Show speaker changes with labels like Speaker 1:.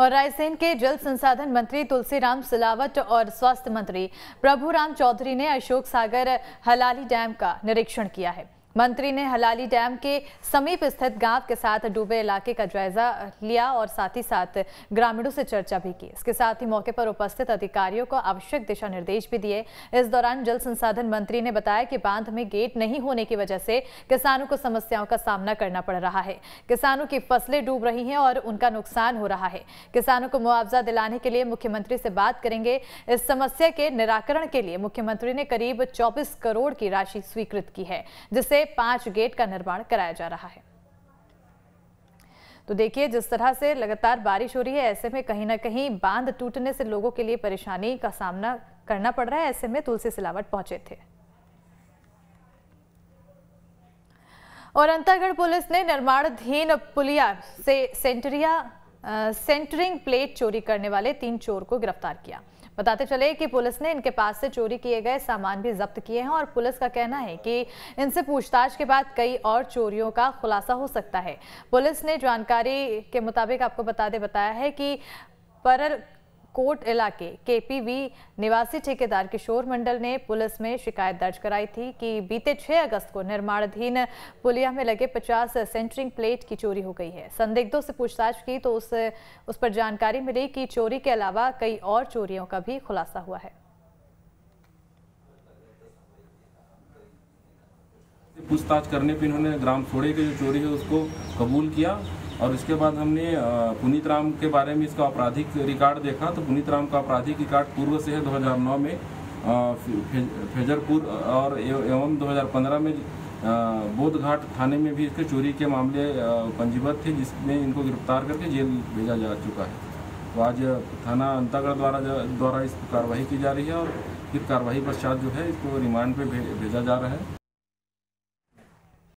Speaker 1: और रायसेन के जल संसाधन मंत्री तुलसीराम सिलावट और स्वास्थ्य मंत्री प्रभुराम चौधरी ने अशोक सागर हलाली डैम का निरीक्षण किया है मंत्री ने हलाली डैम के समीप स्थित गांव के साथ डूबे इलाके का जायजा लिया और साथ ही साथ ग्रामीणों से चर्चा भी की इसके साथ ही मौके पर उपस्थित अधिकारियों को आवश्यक दिशा निर्देश भी दिए इस दौरान जल संसाधन मंत्री ने बताया कि बांध में गेट नहीं होने की वजह से किसानों को समस्याओं का सामना करना पड़ रहा है किसानों की फसलें डूब रही हैं और उनका नुकसान हो रहा है किसानों को मुआवजा दिलाने के लिए मुख्यमंत्री से बात करेंगे इस समस्या के निराकरण के लिए मुख्यमंत्री ने करीब चौबीस करोड़ की राशि स्वीकृत की है जिससे पांच गेट का निर्माण कराया जा रहा है तो देखिए जिस तरह से लगातार बारिश हो रही है ऐसे में कहीं ना कहीं बांध टूटने से लोगों के लिए परेशानी का सामना करना पड़ रहा है ऐसे में तुलसी सिलावट पहुंचे थे और अंतागढ़ पुलिस ने निर्माणाधीन पुलिया से सेंटरिया सेंटरिंग प्लेट चोरी करने वाले तीन चोर को गिरफ्तार किया बताते चले कि पुलिस ने इनके पास से चोरी किए गए सामान भी जब्त किए हैं और पुलिस का कहना है कि इनसे पूछताछ के बाद कई और चोरियों का खुलासा हो सकता है पुलिस ने जानकारी के मुताबिक आपको बता दे बताया है कि परल कोट इलाके केपीवी निवासी ठेकेदार किशोर मंडल ने पुलिस में शिकायत दर्ज कराई थी कि बीते 6 अगस्त को निर्माणाधीन पुलिया में लगे 50 सेंटरिंग प्लेट की चोरी हो गई है संदिग्धों से पूछताछ की तो उस उस पर जानकारी मिली कि चोरी के अलावा कई और चोरियों का भी खुलासा हुआ है
Speaker 2: पूछताछ करने पर इन्होंने ग्राम छोड़े की जो चोरी है उसको कबूल किया और इसके बाद हमने पुनीत राम के बारे में इसका आपराधिक रिकॉर्ड देखा तो पुनीत राम का आपराधिक रिकॉर्ड पूर्व से है 2009 में फेजरपुर और एवं 2015 में बोध घाट थाने में भी इसके चोरी के मामले पंजीबद्ध थे जिसमें इनको गिरफ्तार करके जेल भेजा जा चुका है तो आज थाना अंतागढ़ द्वारा द्वारा इस कार्रवाई की जा रही है और फिर कार्रवाई पश्चात जो है इसको रिमांड पर भेजा जा रहा है